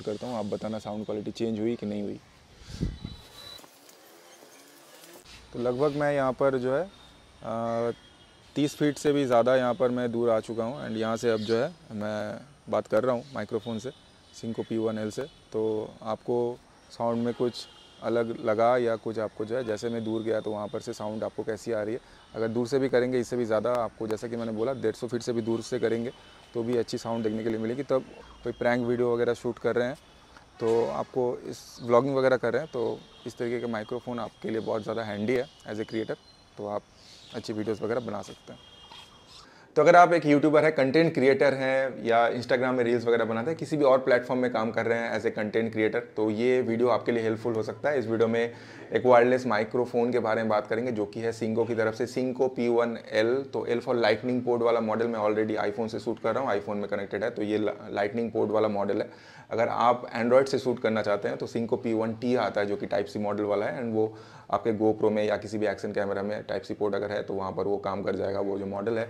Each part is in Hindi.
करता हूँ आप बताना साउंड क्वालिटी चेंज हुई कि नहीं हुई तो लगभग मैं यहाँ पर जो है तीस फीट से भी ज़्यादा यहाँ पर मैं दूर आ चुका हूँ एंड यहाँ से अब जो है मैं बात कर रहा हूँ माइक्रोफोन से सिंको पी वन एल से तो आपको साउंड में कुछ अलग लगा या कुछ आपको जो है जैसे मैं दूर गया तो वहाँ पर से साउंड आपको कैसी आ रही है अगर दूर से भी करेंगे इससे भी ज़्यादा आपको जैसा कि मैंने बोला डेढ़ सौ फीट से भी दूर से करेंगे तो भी अच्छी साउंड देखने के लिए मिलेगी तब तो कोई प्रैंक वीडियो वगैरह शूट कर रहे हैं तो आपको इस व्लॉगिंग वगैरह कर रहे हैं तो इस तरीके का माइक्रोफोन आपके लिए बहुत ज़्यादा हैंडी है एज ए क्रिएटर तो आप अच्छी वीडियोस वगैरह बना सकते हैं तो अगर आप एक यूट्यूबर है कंटेंट क्रिएटर हैं या इंस्टाग्राम में रील्स वगैरह बनाते हैं किसी भी और प्लेटफॉर्म में काम कर रहे हैं एज ए कंटेंट क्रिएटर तो ये वीडियो आपके लिए हेल्पफुल हो सकता है इस वीडियो में एक वायरलेस माइक्रोफोन के बारे में बात करेंगे जो कि है सिंगो की तरफ से सिंको पी वन एल तो एल फॉर लाइटनिंग पोर्ड वाला मॉडल मैं ऑलरेडी आईफोन से शूट कर रहा हूँ आईफोन में कनेक्टेड है तो ये लाइटनिंग पोर्ड वाला मॉडल है अगर आप एंड्रॉयड से शूट करना चाहते हैं तो सिंको पी वन टी आता है जो कि टाइप सी मॉडल वाला है एंड वो आपके गोप्रो में या किसी भी एक्शन कैमरा में टाइप सी पोर्ट अगर है तो वहाँ पर वो काम कर जाएगा वो जो मॉडल है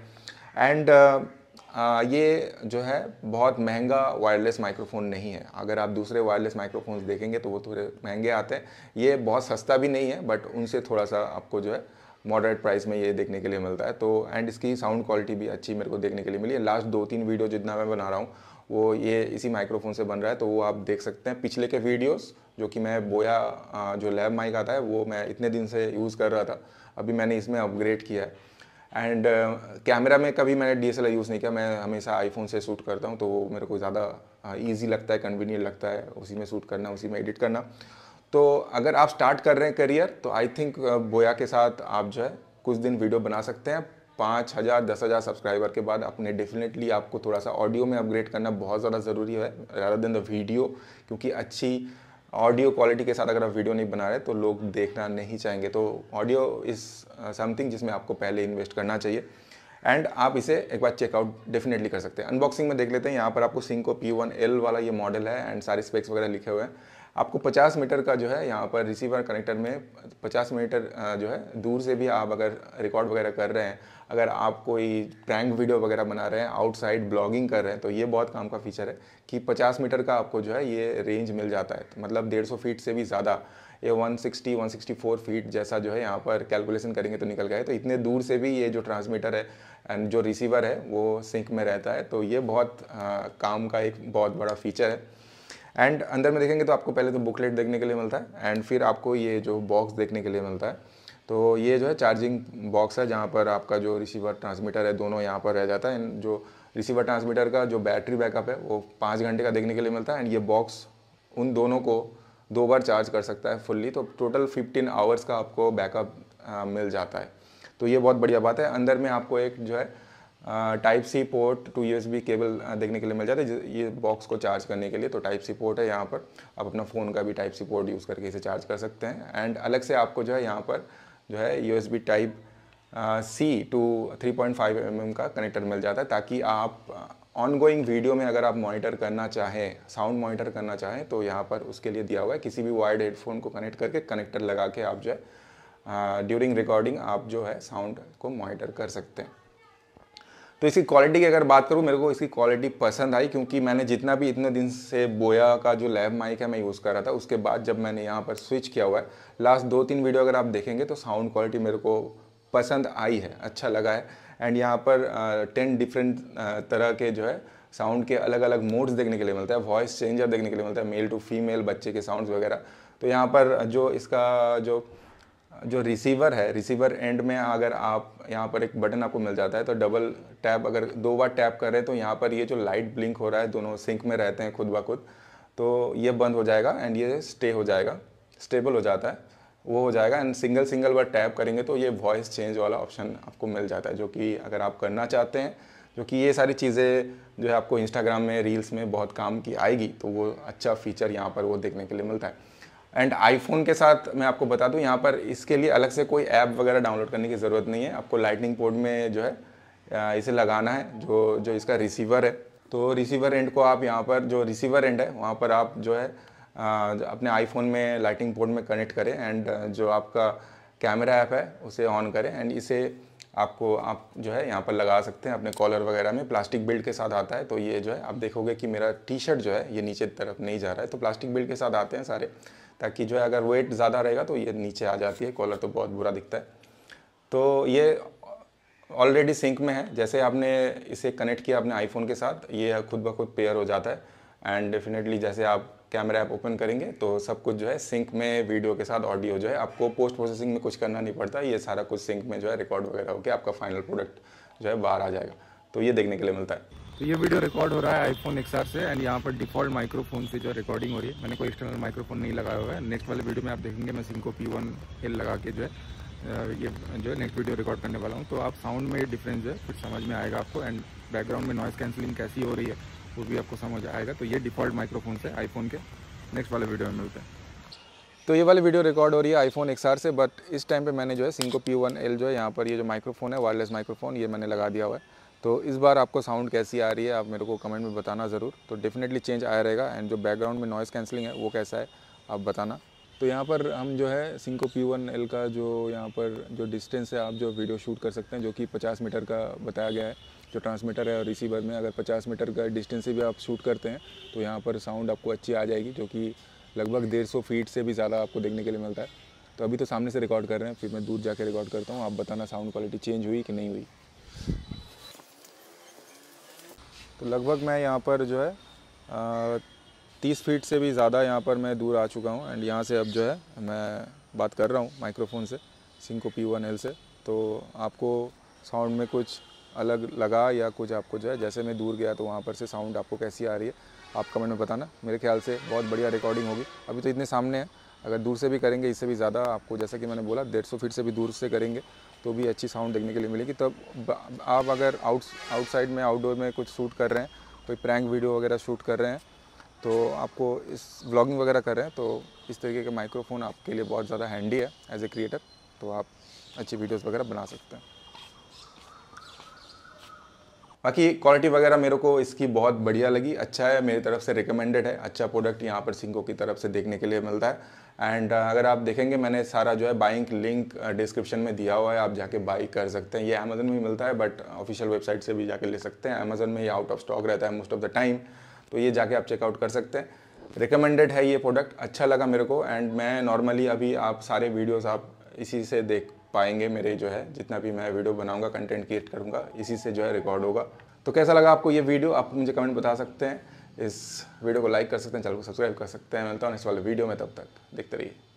एंड uh, ये जो है बहुत महंगा वायरलेस माइक्रोफोन नहीं है अगर आप दूसरे वायरलेस माइक्रोफोन्स देखेंगे तो वो थोड़े महंगे आते हैं ये बहुत सस्ता भी नहीं है बट उनसे थोड़ा सा आपको जो है मॉडरेट प्राइस में ये देखने के लिए मिलता है तो एंड इसकी साउंड क्वालिटी भी अच्छी मेरे को देखने के लिए मिली है लास्ट दो तीन वीडियो जितना मैं बना रहा हूँ वो ये इसी माइक्रोफोन से बन रहा है तो वो आप देख सकते हैं पिछले के वीडियोस जो कि मैं बोया जो लैब माइक आता है वो मैं इतने दिन से यूज़ कर रहा था अभी मैंने इसमें अपग्रेड किया है एंड कैमरा uh, में कभी मैंने डी यूज़ नहीं किया मैं हमेशा आईफोन से शूट करता हूँ तो वो मेरे को ज़्यादा ईजी लगता है कन्वीनियंट लगता है उसी में शूट करना उसी में एडिट करना तो अगर आप स्टार्ट कर रहे हैं करियर तो आई थिंक बोया के साथ आप जो है कुछ दिन वीडियो बना सकते हैं पाँच हज़ार दस हज़ार सब्सक्राइबर के बाद अपने डेफिनेटली आपको थोड़ा सा ऑडियो में अपग्रेड करना बहुत ज़्यादा ज़रूरी है ज़्यादा दिन द वीडियो क्योंकि अच्छी ऑडियो क्वालिटी के साथ अगर आप वीडियो नहीं बना रहे तो लोग देखना नहीं चाहेंगे तो ऑडियो इज़ समथिंग जिसमें आपको पहले इन्वेस्ट करना चाहिए एंड आप इसे एक बार चेकआउट डेफिनेटली कर सकते हैं अनबॉक्सिंग में देख लेते हैं यहाँ पर आपको सिंको पी वन एल वाला ये मॉडल है एंड सारे स्पेक्स वगैरह लिखे हुए हैं आपको 50 मीटर का जो है यहाँ पर रिसीवर कनेक्टर में 50 मीटर जो है दूर से भी आप अगर रिकॉर्ड वगैरह कर रहे हैं अगर आप कोई प्रैंक वीडियो वगैरह बना रहे हैं आउटसाइड ब्लॉगिंग कर रहे हैं तो ये बहुत काम का फीचर है कि 50 मीटर का आपको जो है ये रेंज मिल जाता है तो मतलब डेढ़ फीट से भी ज़्यादा ये 160 164 फीट जैसा जो है यहाँ पर कैलकुलेशन करेंगे तो निकल गए तो इतने दूर से भी ये जो ट्रांसमीटर है एंड जो रिसीवर है वो सिंक में रहता है तो ये बहुत आ, काम का एक बहुत बड़ा फीचर है एंड अंदर में देखेंगे तो आपको पहले तो बुकलेट देखने के लिए मिलता है एंड फिर आपको ये जो बॉक्स देखने के लिए मिलता है तो ये जो है चार्जिंग बॉक्स है जहाँ पर आपका जो रिसीवर ट्रांसमीटर है दोनों यहाँ पर रह जाता है एंड जो रिसीवर ट्रांसमीटर का जो बैटरी बैकअप है वो पाँच घंटे का देखने के लिए मिलता है एंड ये बॉक्स उन दोनों को दो बार चार्ज कर सकता है फुल्ली तो टोटल फिफ्टीन आवर्स का आपको बैकअप मिल जाता है तो ये बहुत बढ़िया बात है अंदर में आपको एक जो है type C port to B cable देखने के लिए मिल जाता है ये बॉक्स को चार्ज करने के लिए तो टाइप सी पोर्ट है यहाँ पर आप अपना फ़ोन का भी टाइप सी पोर्ट यूज़ करके इसे चार्ज कर सकते हैं एंड अलग से आपको जो है यहाँ पर जो है यू type C to three point five M का कनेक्टर मिल जाता है ताकि आप ऑन गोइंग वीडियो में अगर आप मॉनिटर करना चाहें साउंड मॉनिटर करना चाहें तो यहाँ पर उसके लिए दिया हुआ है किसी भी वायर्ड हेडफोन को कनेक्ट करके कनेक्टर लगा के आप जो है ड्यूरिंग रिकॉर्डिंग आप जो है साउंड को मॉनिटर कर सकते हैं तो इसकी क्वालिटी की अगर बात करूँ मेरे को इसकी क्वालिटी पसंद आई क्योंकि मैंने जितना भी इतने दिन से बोया का जो लैब माइक है मैं यूज़ कर रहा था उसके बाद जब मैंने यहाँ पर स्विच किया हुआ है लास्ट दो तीन वीडियो अगर आप देखेंगे तो साउंड क्वालिटी मेरे को पसंद आई है अच्छा लगा है एंड यहाँ पर टेन डिफरेंट तरह के जो है साउंड के अलग अलग मोड्स देखने के लिए मिलता है वॉइस चेंजर देखने के लिए मिलता है मेल टू फीमेल बच्चे के साउंड्स वगैरह तो यहाँ पर जो इसका जो जो रिसीवर है रिसीवर एंड में अगर आप यहाँ पर एक बटन आपको मिल जाता है तो डबल टैप अगर दो बार टैप करें तो यहाँ पर ये जो लाइट ब्लिंक हो रहा है दोनों सिंक में रहते हैं खुद ब खुद तो ये बंद हो जाएगा एंड ये स्टे हो जाएगा स्टेबल हो जाता है वो हो जाएगा एंड सिंगल सिंगल बार टैप करेंगे तो ये वॉइस चेंज वाला ऑप्शन आपको मिल जाता है जो कि अगर आप करना चाहते हैं जो कि ये सारी चीज़ें जो है आपको इंस्टाग्राम में रील्स में बहुत काम की आएगी तो वो अच्छा फीचर यहाँ पर वो देखने के लिए मिलता है एंड आईफोन के साथ मैं आपको बता दूं यहाँ पर इसके लिए अलग से कोई ऐप वगैरह डाउनलोड करने की ज़रूरत नहीं है आपको लाइटनिंग पोर्ट में जो है इसे लगाना है जो जो इसका रिसीवर है तो रिसीवर एंड को आप यहाँ पर जो रिसीवर एंड है वहाँ पर आप जो है अपने आईफोन में लाइटिंग पोर्ट में कनेक्ट करें एंड जो आपका कैमरा ऐप है उसे ऑन करें एंड इसे आपको आप जो है यहाँ पर लगा सकते हैं अपने कॉलर वगैरह में प्लास्टिक बिल्ड के साथ आता है तो ये जो है आप देखोगे कि मेरा टी शर्ट जो है ये नीचे तरफ नहीं जा रहा है तो प्लास्टिक बिल्ड के साथ आते हैं सारे ताकि जो है अगर वेट ज़्यादा रहेगा तो ये नीचे आ जाती है कॉलर तो बहुत बुरा दिखता है तो ये ऑलरेडी सिंक में है जैसे आपने इसे कनेक्ट किया अपने आईफोन के साथ ये खुद ब खुद पेयर हो जाता है एंड डेफिनेटली जैसे आप कैमरा ऐप ओपन करेंगे तो सब कुछ जो है सिंक में वीडियो के साथ ऑडियो जो है आपको पोस्ट प्रोसेसिंग में कुछ करना नहीं पड़ता ये सारा कुछ सिंक में जो है रिकॉर्ड वगैरह होकर आपका फाइनल प्रोडक्ट जो है बाहर आ जाएगा तो ये देखने के लिए मिलता है तो ये वीडियो रिकॉर्ड हो रहा है आईफोन एक्स से एंड यहाँ पर डिफॉल्ट माइक्रोफोन से जो रिकॉर्डिंग हो रही है मैंने कोई एक्सटर्नल माइक्रोफोन नहीं लगाया हुआ है नेक्स्ट वाले वीडियो में आप देखेंगे मैं सिंको पी वन एल लगा के जो है ये जो है नेक्स्ट वीडियो रिकॉर्ड करने वाला हूँ तो आप साउंड में डिफरेंस है कुछ समझ में आएगा आपको एंड बैकग्राउंड में नॉइज़ कैंसिलिंग कैसी हो रही है वो भी आपको समझ आएगा तो ये डिफ़ॉल्ट माइक्रोफोन से आईफोन के नेक्स्ट वाले वीडियो में मिलते हैं तो ये वाली वीडियो रिकॉर्ड हो रही है आईफोन एक्स से बट इस टाइम पे मैंने जो है सिंको पी वन एल जो है यहाँ पर ये जो माइक्रोफोन है वायरलेस माइक्रोफोन ये मैंने लगा दिया हुआ है तो इस बार आपको साउंड कैसी आ रही है आप मेरे को कमेंट में बताना ज़रूर तो डेफिनेटली चेंज आया रहेगा एंड जो बैकग्राउंड में नॉइज़ कैंसिलिंग है वो कैसा है आप बताना तो यहाँ पर हम जो है सिंको पी वन एल का जो यहाँ पर जो डिस्टेंस है आप जो वीडियो शूट कर सकते हैं जो कि 50 मीटर का बताया गया है जो ट्रांसमीटर है और रिसीवर में अगर 50 मीटर का डिस्टेंस से भी आप शूट करते हैं तो यहाँ पर साउंड आपको अच्छी आ जाएगी जो कि लगभग डेढ़ सौ फीट से भी ज़्यादा आपको देखने के लिए मिलता है तो अभी तो सामने से रिकॉर्ड कर रहे हैं फिर मैं दूर जा रिकॉर्ड करता हूँ आप बताना साउंड क्वालिटी चेंज हुई कि नहीं हुई तो लगभग मैं यहाँ पर जो है तीस फीट से भी ज़्यादा यहाँ पर मैं दूर आ चुका हूँ एंड यहाँ से अब जो है मैं बात कर रहा हूँ माइक्रोफोन से सिंको पी वन एल से तो आपको साउंड में कुछ अलग लगा या कुछ आपको जो है जैसे मैं दूर गया तो वहाँ पर से साउंड आपको कैसी आ रही है आप कमेंट में बताना मेरे ख्याल से बहुत बढ़िया रिकॉर्डिंग होगी अभी तो इतने सामने हैं अगर दूर से भी करेंगे इससे भी ज़्यादा आपको जैसा कि मैंने बोला डेढ़ सौ फीट से भी दूर से करेंगे तो भी अच्छी साउंड देखने के लिए मिलेगी तब तो आप अगर आउट आउटसाइड में आउटडोर में कुछ शूट कर रहे हैं कोई प्रैंक वीडियो वगैरह शूट कर रहे हैं तो आपको इस व्लॉगिंग वगैरह कर रहे हैं तो इस तरीके के माइक्रोफोन आपके लिए बहुत ज़्यादा हैंडी है एज ए क्रिएटर तो आप अच्छी वीडियोज़ वगैरह बना सकते हैं बाकी क्वालिटी वगैरह मेरे को इसकी बहुत बढ़िया लगी अच्छा है मेरी तरफ से रिकमेंडेड है अच्छा प्रोडक्ट यहाँ पर सिंको की तरफ से देखने के लिए मिलता है एंड uh, अगर आप देखेंगे मैंने सारा जो है बाइंग लिंक डिस्क्रिप्शन में दिया हुआ है आप जाके बाई कर सकते हैं ये अमेजन में मिलता है बट ऑफिशियल वेबसाइट से भी जाके ले सकते हैं अमेजन में ये आउट ऑफ स्टॉक रहता है मोस्ट ऑफ द टाइम तो ये जाके आप चेकआउट कर सकते हैं रिकमेंडेड है ये प्रोडक्ट अच्छा लगा मेरे को एंड मैं नॉर्मली अभी आप सारे वीडियोज़ आप इसी से देख पाएंगे मेरे जो है जितना भी मैं वीडियो बनाऊंगा कंटेंट क्रिएट करूंगा इसी से जो है रिकॉर्ड होगा तो कैसा लगा आपको ये वीडियो आप मुझे कमेंट बता सकते हैं इस वीडियो को लाइक कर सकते हैं चैनल को सब्सक्राइब कर सकते हैं मिलता हूँ इस वाले वीडियो में तब तक देखते रहिए